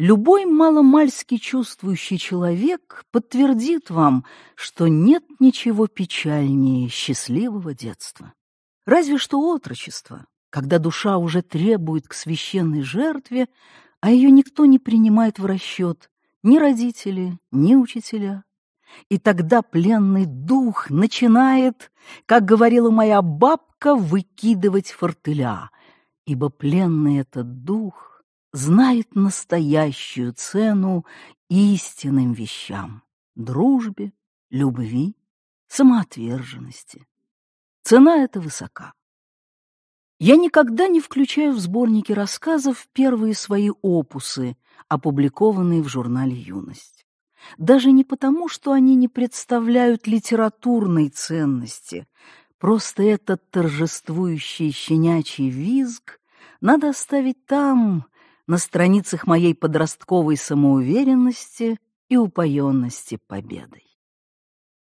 Любой маломальски чувствующий человек подтвердит вам, что нет ничего печальнее счастливого детства. Разве что отрочество, когда душа уже требует к священной жертве, а ее никто не принимает в расчет, ни родители, ни учителя. И тогда пленный дух начинает, как говорила моя бабка, выкидывать фортеля, ибо пленный этот дух знает настоящую цену истинным вещам — дружбе, любви, самоотверженности. Цена эта высока. Я никогда не включаю в сборники рассказов первые свои опусы, опубликованные в журнале «Юность». Даже не потому, что они не представляют литературной ценности, просто этот торжествующий щенячий визг надо оставить там, на страницах моей подростковой самоуверенности и упоенности победой.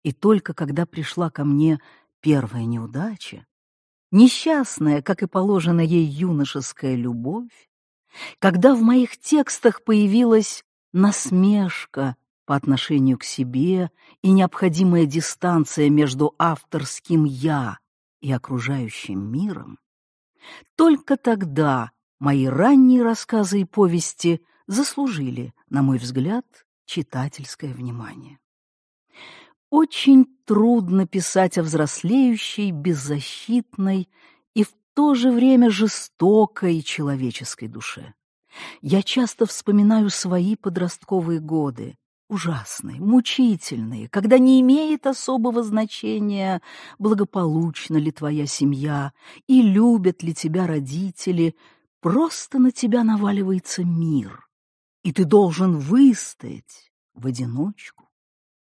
И только когда пришла ко мне первая неудача, несчастная, как и положена ей юношеская любовь, когда в моих текстах появилась насмешка по отношению к себе и необходимая дистанция между авторским «я» и окружающим миром, только тогда мои ранние рассказы и повести заслужили, на мой взгляд, читательское внимание. Очень трудно писать о взрослеющей, беззащитной и в то же время жестокой человеческой душе. Я часто вспоминаю свои подростковые годы, ужасные, мучительные, когда не имеет особого значения, благополучна ли твоя семья и любят ли тебя родители – Просто на тебя наваливается мир, и ты должен выстоять в одиночку.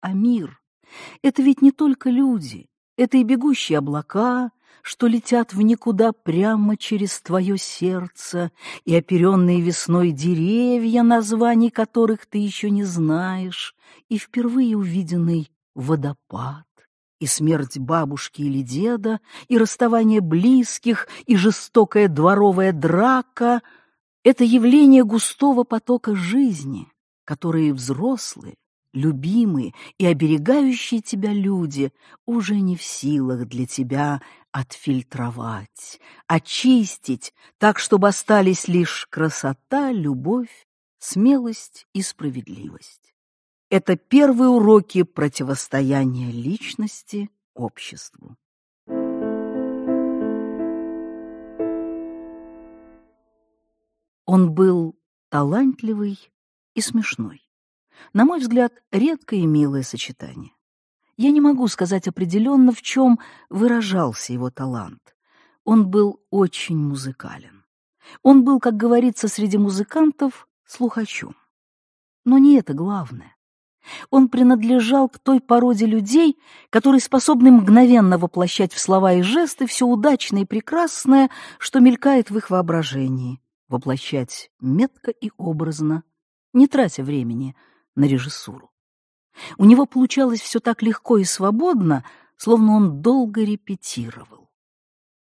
А мир — это ведь не только люди, это и бегущие облака, что летят в никуда прямо через твое сердце, и оперенные весной деревья, названий которых ты еще не знаешь, и впервые увиденный водопад и смерть бабушки или деда, и расставание близких, и жестокая дворовая драка — это явление густого потока жизни, которые взрослые, любимые и оберегающие тебя люди уже не в силах для тебя отфильтровать, очистить так, чтобы остались лишь красота, любовь, смелость и справедливость. Это первые уроки противостояния личности обществу. Он был талантливый и смешной. На мой взгляд, редкое и милое сочетание. Я не могу сказать определенно, в чем выражался его талант. Он был очень музыкален. Он был, как говорится, среди музыкантов слухачом. Но не это главное. Он принадлежал к той породе людей, которые способны мгновенно воплощать в слова и жесты все удачное и прекрасное, что мелькает в их воображении, воплощать метко и образно, не тратя времени на режиссуру. У него получалось все так легко и свободно, словно он долго репетировал.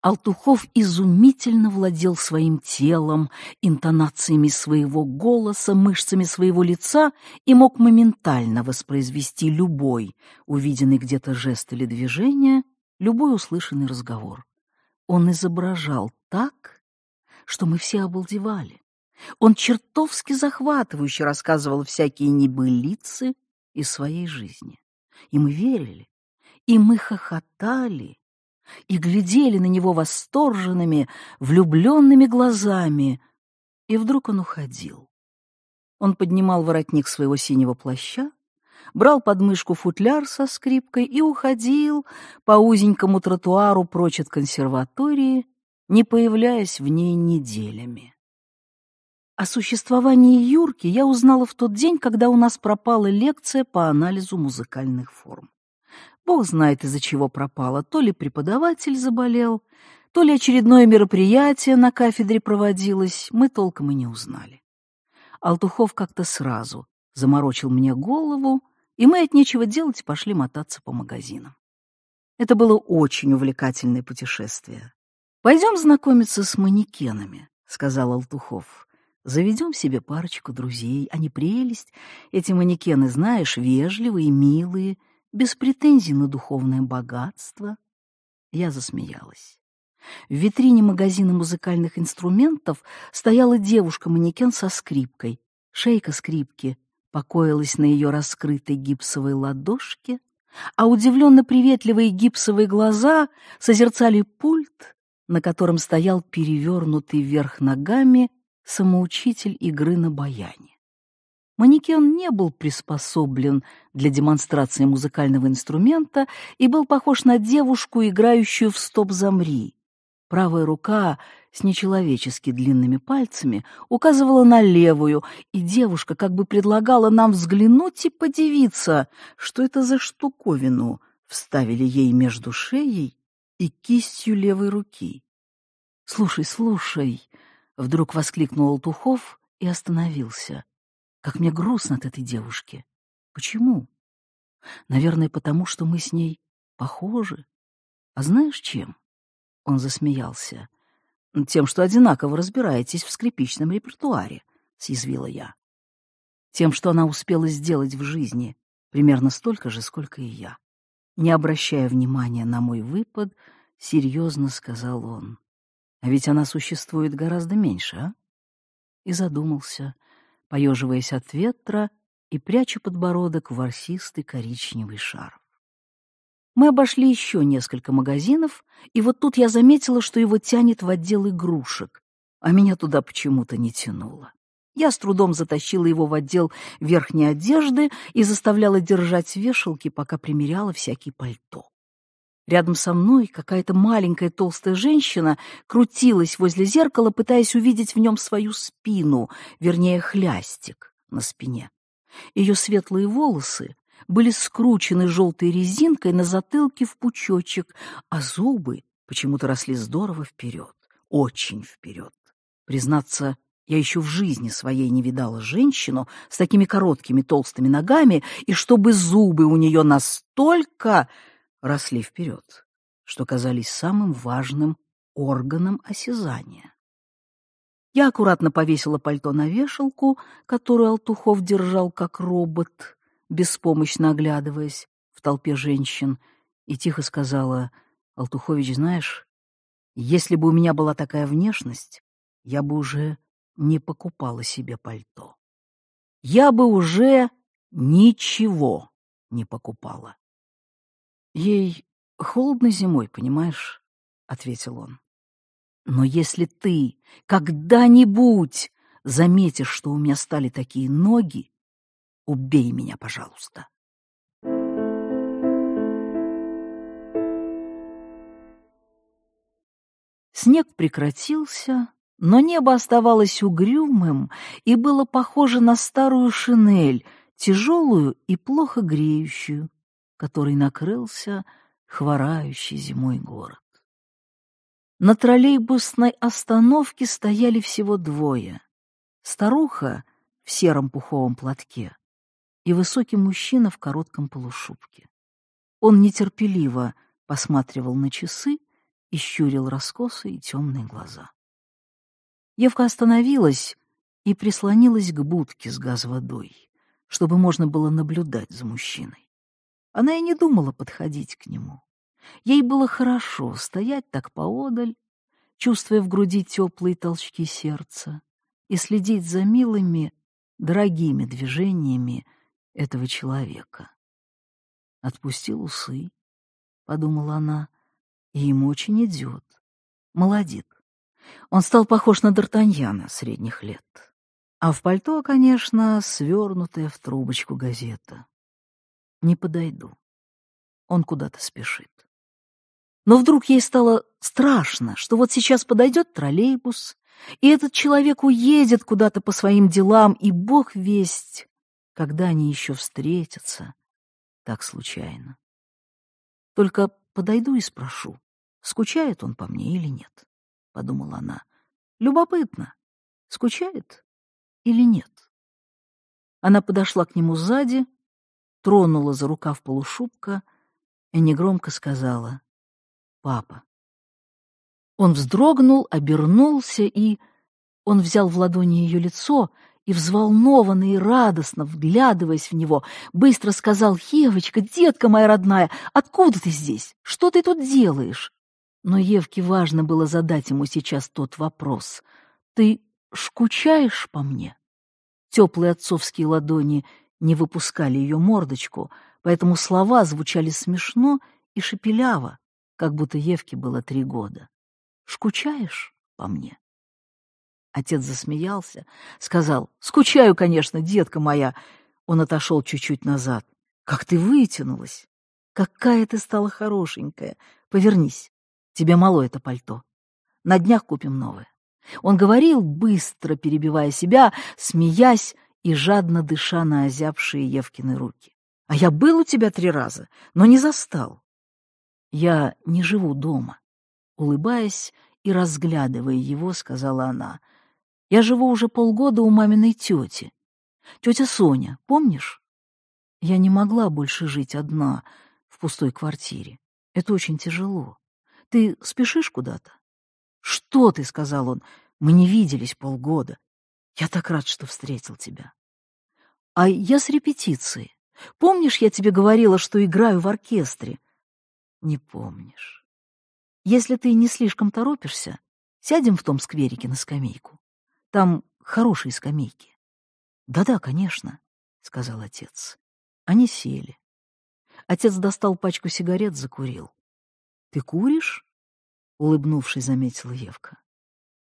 Алтухов изумительно владел своим телом, интонациями своего голоса, мышцами своего лица и мог моментально воспроизвести любой, увиденный где-то жест или движение, любой услышанный разговор. Он изображал так, что мы все обалдевали. Он чертовски захватывающе рассказывал всякие небылицы из своей жизни. И мы верили, и мы хохотали, и глядели на него восторженными, влюбленными глазами. И вдруг он уходил. Он поднимал воротник своего синего плаща, брал под мышку футляр со скрипкой и уходил по узенькому тротуару прочь от консерватории, не появляясь в ней неделями. О существовании Юрки я узнала в тот день, когда у нас пропала лекция по анализу музыкальных форм. Бог знает, из-за чего пропала. То ли преподаватель заболел, то ли очередное мероприятие на кафедре проводилось. Мы толком и не узнали. Алтухов как-то сразу заморочил мне голову, и мы от нечего делать пошли мотаться по магазинам. Это было очень увлекательное путешествие. «Пойдем знакомиться с манекенами», — сказал Алтухов. «Заведем себе парочку друзей. Они прелесть. Эти манекены, знаешь, вежливые, милые, без претензий на духовное богатство. Я засмеялась. В витрине магазина музыкальных инструментов стояла девушка-манекен со скрипкой. Шейка скрипки покоилась на ее раскрытой гипсовой ладошке, а удивленно-приветливые гипсовые глаза созерцали пульт, на котором стоял перевернутый вверх ногами самоучитель игры на баяне. Манекен не был приспособлен для демонстрации музыкального инструмента и был похож на девушку, играющую в стоп-замри. Правая рука с нечеловечески длинными пальцами указывала на левую, и девушка как бы предлагала нам взглянуть и подивиться, что это за штуковину вставили ей между шеей и кистью левой руки. «Слушай, слушай!» — вдруг воскликнул Алтухов и остановился — как мне грустно от этой девушки. Почему? Наверное, потому что мы с ней похожи. А знаешь, чем? Он засмеялся. Тем, что одинаково разбираетесь в скрипичном репертуаре, съязвила я. Тем, что она успела сделать в жизни примерно столько же, сколько и я. Не обращая внимания на мой выпад, серьезно сказал он. А ведь она существует гораздо меньше, а? И задумался — поеживаясь от ветра и пряча подбородок в ворсистый коричневый шарф. Мы обошли еще несколько магазинов, и вот тут я заметила, что его тянет в отдел игрушек, а меня туда почему-то не тянуло. Я с трудом затащила его в отдел верхней одежды и заставляла держать вешалки, пока примеряла всякий пальто. Рядом со мной какая-то маленькая толстая женщина крутилась возле зеркала, пытаясь увидеть в нем свою спину, вернее, хлястик на спине. Ее светлые волосы были скручены желтой резинкой на затылке в пучочек, а зубы почему-то росли здорово вперед, очень вперед. Признаться, я еще в жизни своей не видала женщину с такими короткими толстыми ногами, и чтобы зубы у нее настолько росли вперед, что казались самым важным органом осязания. Я аккуратно повесила пальто на вешалку, которую Алтухов держал как робот, беспомощно оглядываясь в толпе женщин, и тихо сказала, «Алтухович, знаешь, если бы у меня была такая внешность, я бы уже не покупала себе пальто. Я бы уже ничего не покупала. Ей холодно зимой, понимаешь? — ответил он. Но если ты когда-нибудь заметишь, что у меня стали такие ноги, убей меня, пожалуйста. Снег прекратился, но небо оставалось угрюмым и было похоже на старую шинель, тяжелую и плохо греющую, который накрылся хворающий зимой город. На троллейбусной остановке стояли всего двое. Старуха в сером пуховом платке и высокий мужчина в коротком полушубке. Он нетерпеливо посматривал на часы и щурил раскосы и темные глаза. Евка остановилась и прислонилась к будке с газводой, чтобы можно было наблюдать за мужчиной. Она и не думала подходить к нему. Ей было хорошо стоять так поодаль, чувствуя в груди теплые толчки сердца, и следить за милыми, дорогими движениями этого человека. Отпустил усы, подумала она, и ему очень идет. Молодит. Он стал похож на Д'Артаньяна средних лет. А в пальто, конечно, свернутая в трубочку газета. Не подойду. Он куда-то спешит. Но вдруг ей стало страшно, что вот сейчас подойдет троллейбус, и этот человек уедет куда-то по своим делам, и бог весть, когда они еще встретятся, так случайно. Только подойду и спрошу, скучает он по мне или нет, — подумала она. Любопытно, скучает или нет. Она подошла к нему сзади, тронула за рукав полушубка и негромко сказала «Папа». Он вздрогнул, обернулся и... Он взял в ладони ее лицо и, взволнованно и радостно, вглядываясь в него, быстро сказал «Евочка, детка моя родная, откуда ты здесь? Что ты тут делаешь?» Но Евке важно было задать ему сейчас тот вопрос. «Ты шкучаешь по мне?» Теплые отцовские ладони не выпускали ее мордочку, поэтому слова звучали смешно и шепеляво, как будто Евке было три года. Скучаешь по мне?» Отец засмеялся, сказал, «Скучаю, конечно, детка моя». Он отошел чуть-чуть назад. «Как ты вытянулась! Какая ты стала хорошенькая! Повернись, тебе мало это пальто. На днях купим новое». Он говорил, быстро перебивая себя, смеясь, и жадно дыша на озябшие Евкины руки. «А я был у тебя три раза, но не застал». «Я не живу дома», — улыбаясь и разглядывая его, сказала она. «Я живу уже полгода у маминой тети. Тетя Соня, помнишь?» Я не могла больше жить одна в пустой квартире. Это очень тяжело. Ты спешишь куда-то? — Что ты, — сказал он, — мы не виделись полгода. Я так рад, что встретил тебя. А я с репетиции. Помнишь, я тебе говорила, что играю в оркестре? Не помнишь. Если ты не слишком торопишься, сядем в том скверике на скамейку. Там хорошие скамейки. Да-да, конечно, сказал отец. Они сели. Отец достал пачку сигарет, закурил. Ты куришь? улыбнувшись, заметила Евка.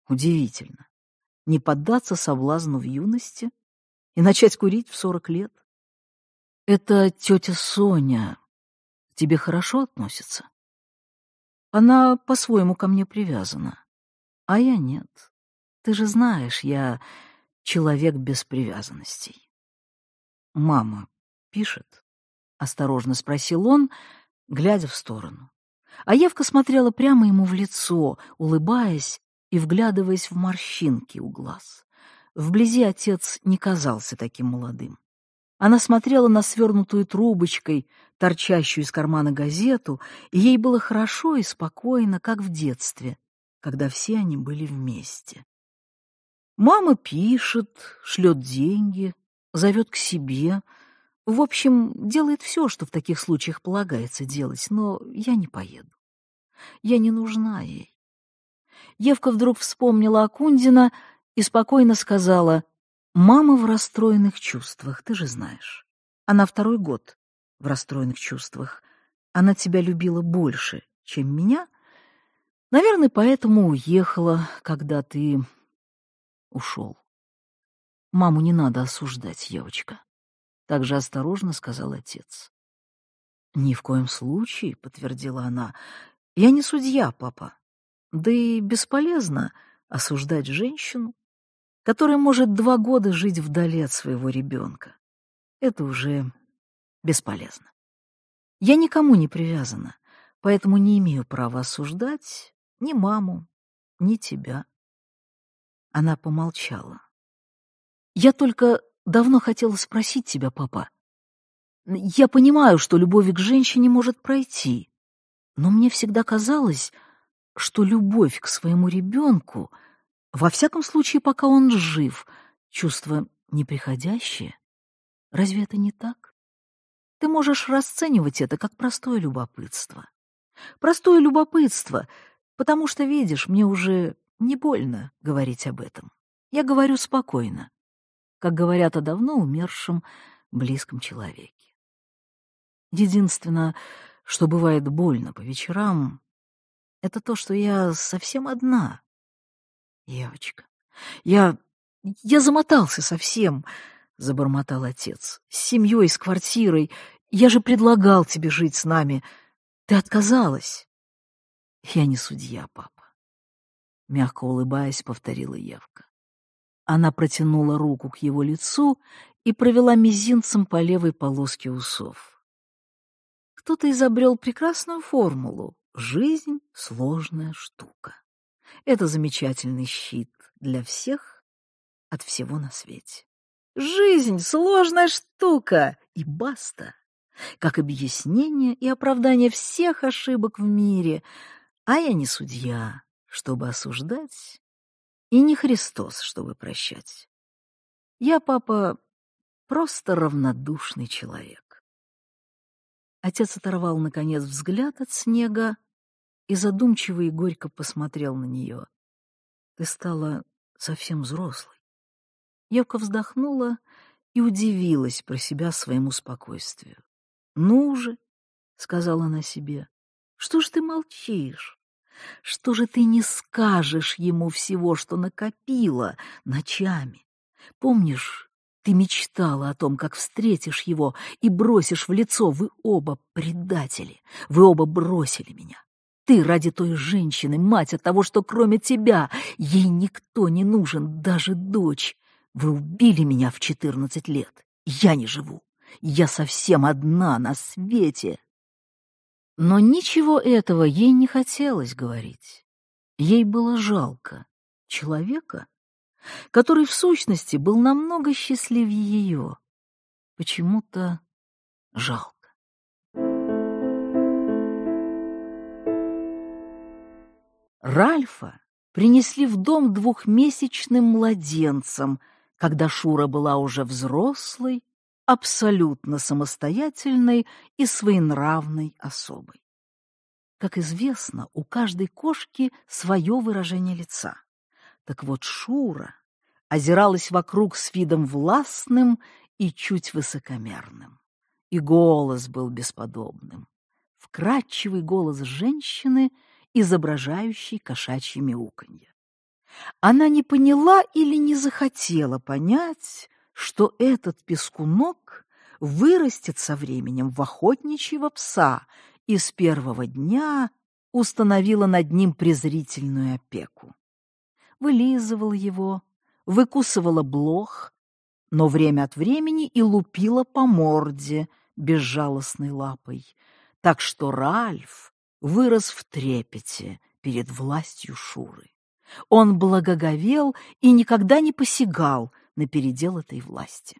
Удивительно не поддаться соблазну в юности и начать курить в сорок лет? Это тетя Соня тебе хорошо относится? Она по-своему ко мне привязана, а я нет. Ты же знаешь, я человек без привязанностей. Мама пишет? Осторожно спросил он, глядя в сторону. А Евка смотрела прямо ему в лицо, улыбаясь и вглядываясь в морщинки у глаз. Вблизи отец не казался таким молодым. Она смотрела на свернутую трубочкой, торчащую из кармана газету, и ей было хорошо и спокойно, как в детстве, когда все они были вместе. Мама пишет, шлет деньги, зовет к себе. В общем, делает все, что в таких случаях полагается делать, но я не поеду. Я не нужна ей. Евка вдруг вспомнила Акундина и спокойно сказала, «Мама в расстроенных чувствах, ты же знаешь. Она второй год в расстроенных чувствах. Она тебя любила больше, чем меня. Наверное, поэтому уехала, когда ты ушел. Маму не надо осуждать, девочка." Так же осторожно сказал отец. «Ни в коем случае», — подтвердила она. «Я не судья, папа. Да и бесполезно осуждать женщину, которая может два года жить вдали от своего ребенка. Это уже бесполезно. Я никому не привязана, поэтому не имею права осуждать ни маму, ни тебя. Она помолчала. Я только давно хотела спросить тебя, папа. Я понимаю, что любовь к женщине может пройти, но мне всегда казалось, что любовь к своему ребенку, во всяком случае, пока он жив, чувство неприходящее, разве это не так? Ты можешь расценивать это как простое любопытство. Простое любопытство, потому что, видишь, мне уже не больно говорить об этом. Я говорю спокойно, как говорят о давно умершем близком человеке. Единственное, что бывает больно по вечерам, это то, что я совсем одна. Девочка, я... я замотался совсем, — забормотал отец. С семьей, с квартирой. Я же предлагал тебе жить с нами. Ты отказалась. Я не судья, папа. Мягко улыбаясь, повторила Евка. Она протянула руку к его лицу и провела мизинцем по левой полоске усов. Кто-то изобрел прекрасную формулу Жизнь — сложная штука. Это замечательный щит для всех от всего на свете. Жизнь — сложная штука, и баста. Как объяснение и оправдание всех ошибок в мире. А я не судья, чтобы осуждать, и не Христос, чтобы прощать. Я, папа, просто равнодушный человек. Отец оторвал, наконец, взгляд от снега и задумчиво и горько посмотрел на нее. «Ты стала совсем взрослой». Евка вздохнула и удивилась про себя своему спокойствию. «Ну же!» — сказала она себе. «Что ж ты молчишь? Что же ты не скажешь ему всего, что накопила ночами? Помнишь, ты мечтала о том, как встретишь его и бросишь в лицо. Вы оба предатели. Вы оба бросили меня. Ты ради той женщины, мать от того, что кроме тебя ей никто не нужен, даже дочь. Вы убили меня в четырнадцать лет. Я не живу. Я совсем одна на свете. Но ничего этого ей не хотелось говорить. Ей было жалко человека, который в сущности был намного счастливее ее. Почему-то жалко. Ральфа принесли в дом двухмесячным младенцем, когда Шура была уже взрослой, абсолютно самостоятельной и своенравной особой. Как известно, у каждой кошки свое выражение лица. Так вот Шура озиралась вокруг с видом властным и чуть высокомерным. И голос был бесподобным. Вкрадчивый голос женщины, изображающей кошачье мяуканье. Она не поняла или не захотела понять, что этот пескунок вырастет со временем в охотничьего пса и с первого дня установила над ним презрительную опеку вылизывала его, выкусывала блох, но время от времени и лупила по морде безжалостной лапой, так что Ральф вырос в трепете перед властью Шуры. Он благоговел и никогда не посягал на передел этой власти.